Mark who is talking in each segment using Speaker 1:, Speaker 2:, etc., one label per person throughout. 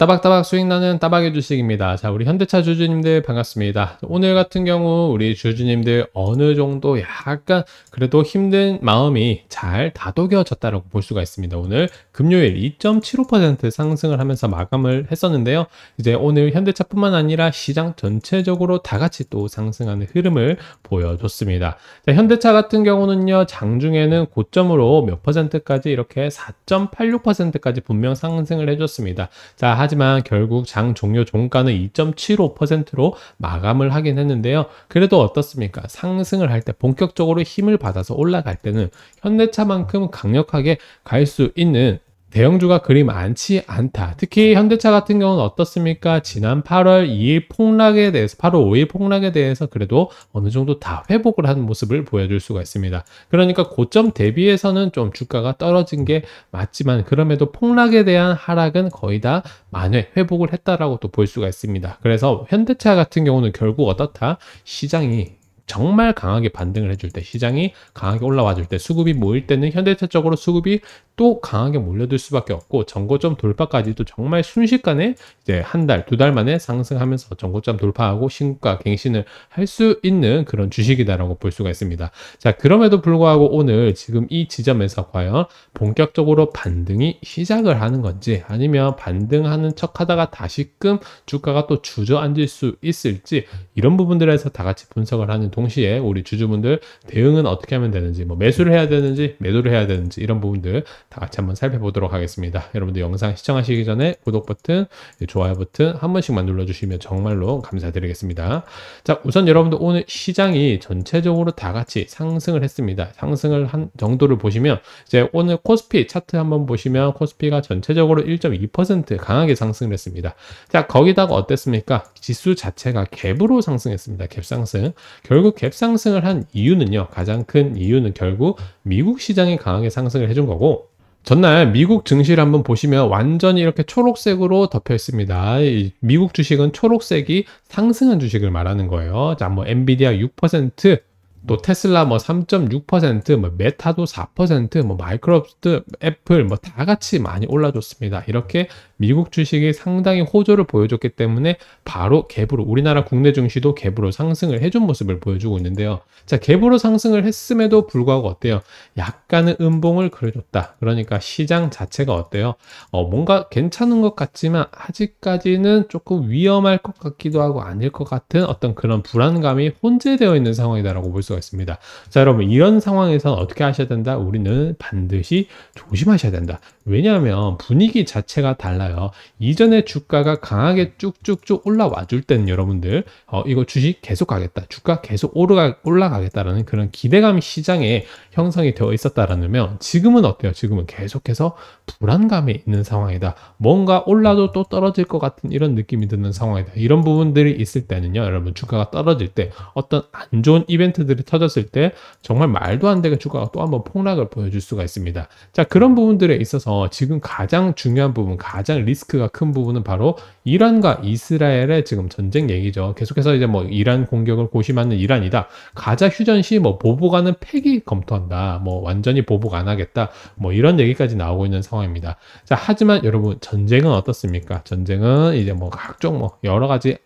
Speaker 1: 따박따박 수익나는 따박의 주식입니다. 자, 우리 현대차 주주님들 반갑습니다. 오늘 같은 경우 우리 주주님들 어느 정도 약간 그래도 힘든 마음이 잘 다독여졌다라고 볼 수가 있습니다. 오늘 금요일 2.75% 상승을 하면서 마감을 했었는데요. 이제 오늘 현대차뿐만 아니라 시장 전체적으로 다 같이 또 상승하는 흐름을 보여줬습니다. 자, 현대차 같은 경우는요, 장중에는 고점으로 몇 퍼센트까지 이렇게 4.86%까지 분명 상승을 해줬습니다. 자, 하지만 결국 장 종료 종가는 2.75%로 마감을 하긴 했는데요. 그래도 어떻습니까? 상승을 할 때 본격적으로 힘을 받아서 올라갈 때는 현대차만큼 강력하게 갈 수 있는 대형주가 그리 많지 않다. 특히 현대차 같은 경우는 어떻습니까? 지난 8월 2일 폭락에 대해서, 8월 5일 폭락에 대해서 그래도 어느 정도 다 회복을 한 모습을 보여줄 수가 있습니다. 그러니까 고점 대비해서는 좀 주가가 떨어진 게 맞지만 그럼에도 폭락에 대한 하락은 거의 다 만회, 회복을 했다라고 또볼 수가 있습니다. 그래서 현대차 같은 경우는 결국 어떻다? 시장이 정말 강하게 반등을 해줄 때 시장이 강하게 올라와 줄 때 수급이 모일 때는 현대차적으로 수급이 또 강하게 몰려들 수밖에 없고 전고점 돌파까지도 정말 순식간에 이제 한 달, 두 달 만에 상승하면서 전고점 돌파하고 신고가 갱신을 할 수 있는 그런 주식이다라고 볼 수가 있습니다. 자, 그럼에도 불구하고 오늘 지금 이 지점에서 과연 본격적으로 반등이 시작을 하는 건지 아니면 반등하는 척 하다가 다시금 주가가 또 주저앉을 수 있을지 이런 부분들에서 다 같이 분석을 하는 동시에 우리 주주분들 대응은 어떻게 하면 되는지 뭐 매수를 해야 되는지 매도를 해야 되는지 이런 부분들 다 같이 한번 살펴보도록 하겠습니다. 여러분들 영상 시청하시기 전에 구독 버튼, 예, 좋아요 버튼 한 번씩만 눌러주시면 정말로 감사드리겠습니다. 자 우선 여러분들 오늘 시장이 전체적으로 다 같이 상승을 했습니다. 상승을 한 정도를 보시면 이제 오늘 코스피 차트 한번 보시면 코스피가 전체적으로 1.2% 강하게 상승을 했습니다. 자 거기다가 어땠습니까? 지수 자체가 갭으로 상승했습니다. 갭 상승. 결국 결국 갭상승을 한 이유는요. 가장 큰 이유는 결국 미국 시장이 강하게 상승을 해준 거고 전날 미국 증시를 한번 보시면 완전히 이렇게 초록색으로 덮여 있습니다. 미국 주식은 초록색이 상승한 주식을 말하는 거예요. 자, 뭐 엔비디아 6%, 또 테슬라 뭐 3.6%뭐 메타도 4%뭐 마이크로소프트 애플 뭐 다 같이 많이 올라줬습니다. 이렇게 미국 주식이 상당히 호조를 보여줬기 때문에 바로 갭으로 우리나라 국내 증시도 갭으로 상승을 해준 모습을 보여주고 있는데요. 자 갭으로 상승을 했음에도 불구하고 어때요? 약간의 음봉을 그려줬다. 그러니까 시장 자체가 어때요? 어, 뭔가 괜찮은 것 같지만 아직까지는 조금 위험할 것 같기도 하고 아닐 것 같은 어떤 그런 불안감이 혼재되어 있는 상황이다라고 볼수 수가 있습니다. 자, 여러분 이런 상황에서 어떻게 하셔야 된다? 우리는 반드시 조심하셔야 된다. 왜냐하면 분위기 자체가 달라요. 이전에 주가가 강하게 쭉쭉쭉 올라와 줄 때는 여러분들 어, 이거 주식 계속 가겠다. 주가 계속 오르가, 올라가겠다라는 그런 기대감 시장에 형성이 되어 있었다라면 는 지금은 어때요? 지금은 계속해서 불안감이 있는 상황이다. 뭔가 올라도 또 떨어질 것 같은 이런 느낌이 드는 상황이다. 이런 부분들이 있을 때는요. 여러분 주가가 떨어질 때 어떤 안 좋은 이벤트들이 부들이 터졌을 때 정말 말도 안 되게 주가가 또 한번 폭락을 보여줄 수가 있습니다. 자, 그런 부분들에 있어서 지금 가장 중요한 부분, 가장 리스크가 큰 부분은 바로 이란과 이스라엘의 지금 전쟁 얘기죠. 계속해서 이제 뭐 이란 공격을 고심하는 이란이다. 가자 휴전 시 뭐 보복하는 폐기 검토한다. 뭐 완전히 보복 안 하겠다. 뭐 이런 얘기까지 나오고 있는 상황입니다. 자, 하지만 여러분 전쟁은 어떻습니까? 전쟁은 이제 뭐 각종 뭐 여러 가지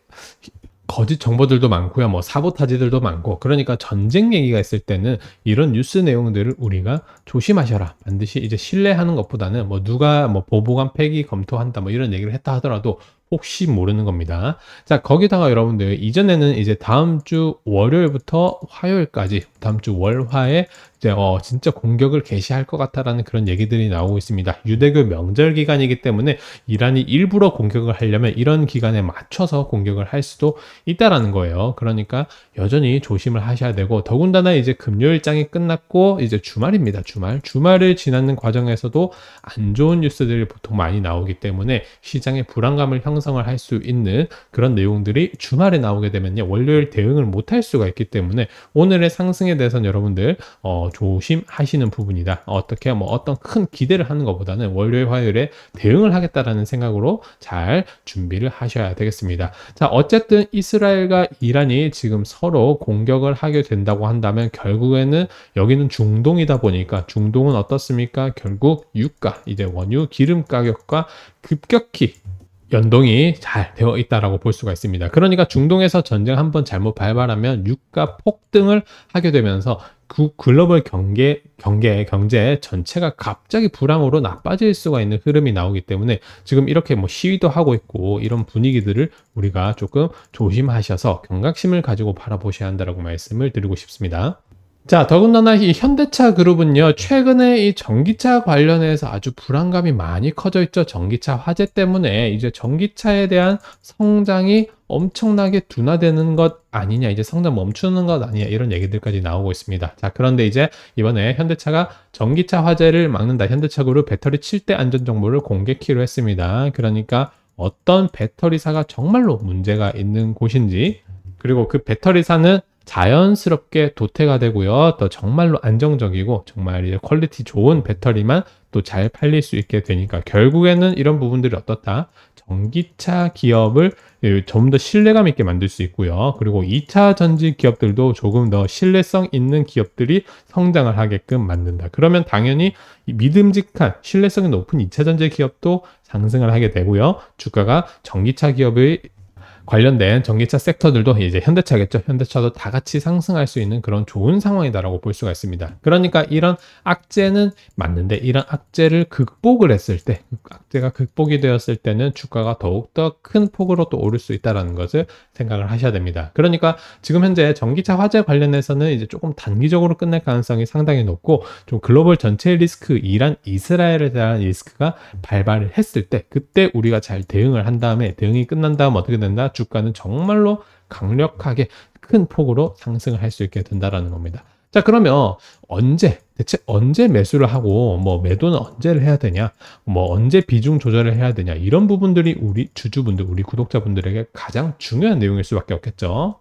Speaker 1: 거짓 정보들도 많고요. 뭐 사보타지들도 많고. 그러니까 전쟁 얘기가 있을 때는 이런 뉴스 내용들을 우리가 조심하셔라. 반드시 이제 신뢰하는 것보다는 뭐 누가 뭐 보복안 폐기 검토한다 뭐 이런 얘기를 했다 하더라도 혹시 모르는 겁니다. 자, 거기다가 여러분들 이전에는 이제 다음 주 월요일부터 화요일까지 다음 주 월화에 이제 네, 어, 진짜 공격을 개시할 것 같다라는 그런 얘기들이 나오고 있습니다. 유대교 명절 기간이기 때문에 이란이 일부러 공격을 하려면 이런 기간에 맞춰서 공격을 할 수도 있다라는 거예요. 그러니까 여전히 조심을 하셔야 되고 더군다나 이제 금요일장이 끝났고 이제 주말입니다. 주말 주말을 지나는 과정에서도 안 좋은 뉴스들이 보통 많이 나오기 때문에 시장에 불안감을 형성을 할 수 있는 그런 내용들이 주말에 나오게 되면요 월요일 대응을 못할 수가 있기 때문에 오늘의 상승에 대해서는 여러분들 어, 조심하시는 부분이다. 어떻게 뭐 어떤 큰 기대를 하는 것보다는 월요일 화요일에 대응을 하겠다라는 생각으로 잘 준비를 하셔야 되겠습니다. 자 어쨌든 이스라엘과 이란이 지금 서로 공격을 하게 된다고 한다면 결국에는 여기는 중동이다 보니까 중동은 어떻습니까? 결국 유가 이제 원유 기름 가격과 급격히 연동이 잘 되어 있다라고 볼 수가 있습니다. 그러니까 중동에서 전쟁 한번 잘못 발발하면 유가 폭등을 하게 되면서 그 글로벌 경계, 경계, 경제 전체가 갑자기 불황으로 나빠질 수가 있는 흐름이 나오기 때문에 지금 이렇게 뭐 시위도 하고 있고 이런 분위기들을 우리가 조금 조심하셔서 경각심을 가지고 바라보셔야 한다라고 말씀을 드리고 싶습니다. 자, 더군다나 이 현대차 그룹은요, 최근에 이 전기차 관련해서 아주 불안감이 많이 커져 있죠. 전기차 화재 때문에 이제 전기차에 대한 성장이 엄청나게 둔화되는 것 아니냐, 이제 성장 멈추는 것 아니냐, 이런 얘기들까지 나오고 있습니다. 자, 그런데 이제 이번에 현대차가 전기차 화재를 막는다. 현대차 그룹 배터리 7대 안전 정보를 공개키로 했습니다. 그러니까 어떤 배터리사가 정말로 문제가 있는 곳인지, 그리고 그 배터리사는 자연스럽게 도태가 되고요. 또 정말로 안정적이고 정말 이제 퀄리티 좋은 배터리만 또 잘 팔릴 수 있게 되니까 결국에는 이런 부분들이 어떻다? 전기차 기업을 예, 좀더 신뢰감 있게 만들 수 있고요. 그리고 2차 전지 기업들도 조금 더 신뢰성 있는 기업들이 성장을 하게끔 만든다. 그러면 당연히 믿음직한 신뢰성이 높은 2차 전지 기업도 상승을 하게 되고요. 주가가 전기차 기업의 관련된 전기차 섹터들도 이제 현대차겠죠. 현대차도 다 같이 상승할 수 있는 그런 좋은 상황이다라고 볼 수가 있습니다. 그러니까 이런 악재는 맞는데 이런 악재를 극복을 했을 때, 악재가 극복이 되었을 때는 주가가 더욱더 큰 폭으로 또 오를 수 있다라는 것을 생각을 하셔야 됩니다. 그러니까 지금 현재 전기차 화재 관련해서는 이제 조금 단기적으로 끝날 가능성이 상당히 높고 좀 글로벌 전체 리스크 이란 이스라엘에 대한 리스크가 발발을 했을 때 그때 우리가 잘 대응을 한 다음에 대응이 끝난 다음 어떻게 된다? 주가는 정말로 강력하게 큰 폭으로 상승을 할 수 있게 된다라는 겁니다. 자 그러면 언제 대체 언제 매수를 하고 뭐 매도는 언제를 해야 되냐 뭐 언제 비중 조절을 해야 되냐 이런 부분들이 우리 주주분들 우리 구독자분들에게 가장 중요한 내용일 수밖에 없겠죠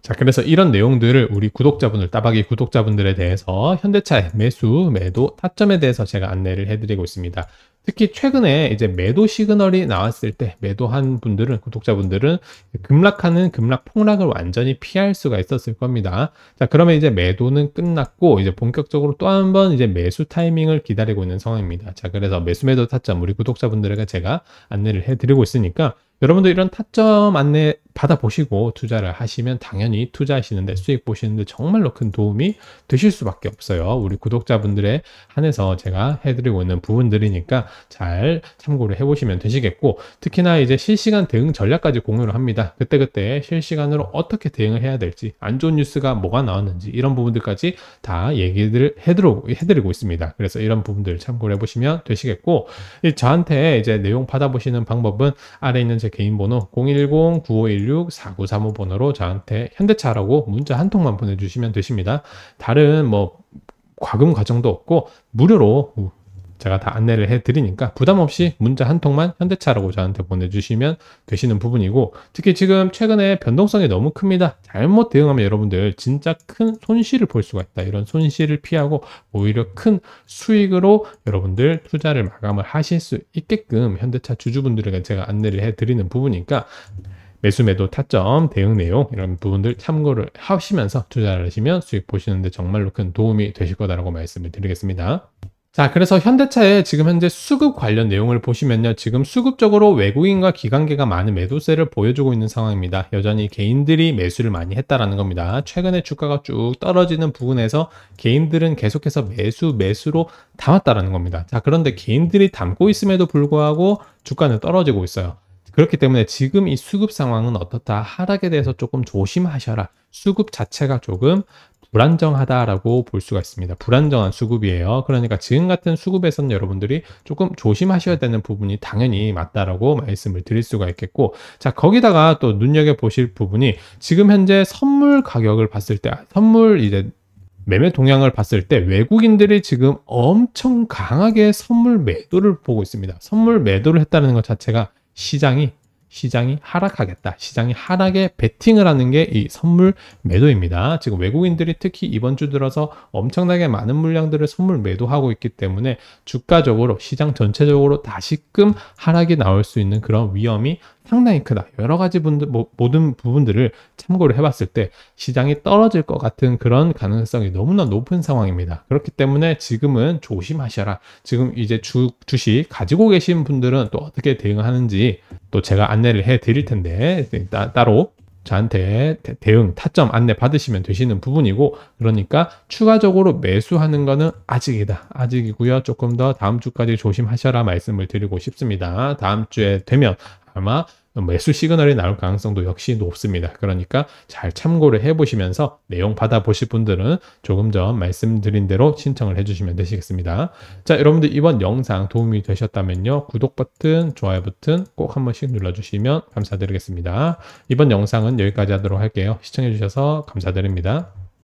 Speaker 1: 자 그래서 이런 내용들을 우리 구독자분들 따박이 구독자분들에 대해서 현대차의 매수 매도 타점에 대해서 제가 안내를 해드리고 있습니다 특히 최근에 이제 매도 시그널이 나왔을 때 매도한 분들은 구독자분들은 급락하는 급락 폭락을 완전히 피할 수가 있었을 겁니다. 자 그러면 이제 매도는 끝났고 이제 본격적으로 또 한 번 이제 매수 타이밍을 기다리고 있는 상황입니다. 자 그래서 매수 매도 타점 우리 구독자분들에게 제가 안내를 해드리고 있으니까 여러분도 이런 타점 안내 받아보시고 투자를 하시면 당연히 투자하시는데 수익 보시는데 정말로 큰 도움이 되실 수밖에 없어요. 우리 구독자분들에 한해서 제가 해드리고 있는 부분들이니까 잘 참고를 해보시면 되시겠고 특히나 이제 실시간 대응 전략까지 공유를 합니다. 그때그때 실시간으로 어떻게 대응을 해야 될지 안 좋은 뉴스가 뭐가 나왔는지 이런 부분들까지 다 얘기를 해드리고, 해드리고 있습니다. 그래서 이런 부분들 참고를 해보시면 되시겠고 저한테 이제 내용 받아보시는 방법은 아래 있는 제 개인 번호 010-9516-4935 번호로 저한테 현대차라고 문자 한 통만 보내주시면 되십니다. 다른 뭐 과금 과정도 없고 무료로 제가 다 안내를 해드리니까 부담 없이 문자 한 통만 현대차라고 저한테 보내주시면 되시는 부분이고 특히 지금 최근에 변동성이 너무 큽니다. 잘못 대응하면 여러분들 진짜 큰 손실을 볼 수가 있다. 이런 손실을 피하고 오히려 큰 수익으로 여러분들 투자를 마감을 하실 수 있게끔 현대차 주주분들에게 제가 안내를 해드리는 부분이니까 매수 매도 타점 대응 내용 이런 부분들 참고를 하시면서 투자를 하시면 수익 보시는데 정말로 큰 도움이 되실 거다라고 말씀을 드리겠습니다. 자, 그래서 현대차의 지금 현재 수급 관련 내용을 보시면요. 지금 수급적으로 외국인과 기관계가 많은 매도세를 보여주고 있는 상황입니다. 여전히 개인들이 매수를 많이 했다라는 겁니다. 최근에 주가가 쭉 떨어지는 부분에서 개인들은 계속해서 매수, 매수로 담았다라는 겁니다. 자, 그런데 개인들이 담고 있음에도 불구하고 주가는 떨어지고 있어요. 그렇기 때문에 지금 이 수급 상황은 어떻다 하락에 대해서 조금 조심하셔라 수급 자체가 조금 불안정하다라고 볼 수가 있습니다. 불안정한 수급이에요. 그러니까 지금 같은 수급에서는 여러분들이 조금 조심하셔야 되는 부분이 당연히 맞다라고 말씀을 드릴 수가 있겠고, 자, 거기다가 또 눈여겨 보실 부분이 지금 현재 선물 가격을 봤을 때, 선물 이제 매매 동향을 봤을 때 외국인들이 지금 엄청 강하게 선물 매도를 보고 있습니다. 선물 매도를 했다는 것 자체가 시장이 시장이 하락하겠다. 시장이 하락에 베팅을 하는 게 이 선물 매도입니다. 지금 외국인들이 특히 이번 주 들어서 엄청나게 많은 물량들을 선물 매도하고 있기 때문에 주가적으로 시장 전체적으로 다시금 하락이 나올 수 있는 그런 위험이 상당히 크다. 여러 가지 분들, 뭐, 모든 부분들을 참고를 해봤을 때 시장이 떨어질 것 같은 그런 가능성이 너무나 높은 상황입니다. 그렇기 때문에 지금은 조심하셔라. 지금 이제 주, 주식 가지고 계신 분들은 또 어떻게 대응하는지 또 제가 안내를 해 드릴 텐데 네, 따, 따로 저한테 대응, 타점 안내 받으시면 되시는 부분이고 그러니까 추가적으로 매수하는 거는 아직이다. 아직이고요. 조금 더 다음 주까지 조심하셔라 말씀을 드리고 싶습니다. 다음 주에 되면 아마 매수 뭐 시그널이 나올 가능성도 역시 높습니다. 그러니까 잘 참고를 해보시면서 내용 받아보실 분들은 조금 전 말씀드린 대로 신청을 해주시면 되시겠습니다. 자, 여러분들 이번 영상 도움이 되셨다면요. 구독 버튼, 좋아요 버튼 꼭 한 번씩 눌러주시면 감사드리겠습니다. 이번 영상은 여기까지 하도록 할게요. 시청해주셔서 감사드립니다.